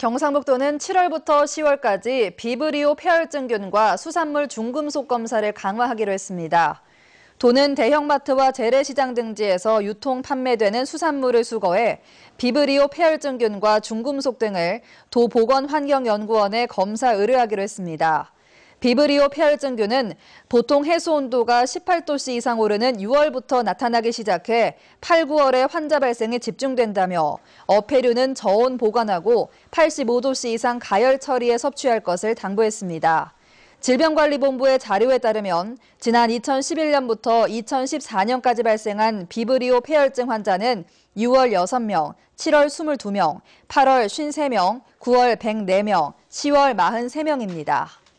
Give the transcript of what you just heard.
경상북도는 7월부터 10월까지 비브리오 폐혈증균과 수산물 중금속 검사를 강화하기로 했습니다. 도는 대형마트와 재래시장 등지에서 유통 판매되는 수산물을 수거해 비브리오 폐혈증균과 중금속 등을 도보건환경연구원에 검사 의뢰하기로 했습니다. 비브리오 폐혈증균은 보통 해수 온도가 18도씨 이상 오르는 6월부터 나타나기 시작해 8, 9월에 환자 발생에 집중된다며 어패류는 저온 보관하고 85도씨 이상 가열 처리에 섭취할 것을 당부했습니다. 질병관리본부의 자료에 따르면 지난 2011년부터 2014년까지 발생한 비브리오 폐혈증 환자는 6월 6명, 7월 22명, 8월 53명, 9월 104명, 10월 43명입니다.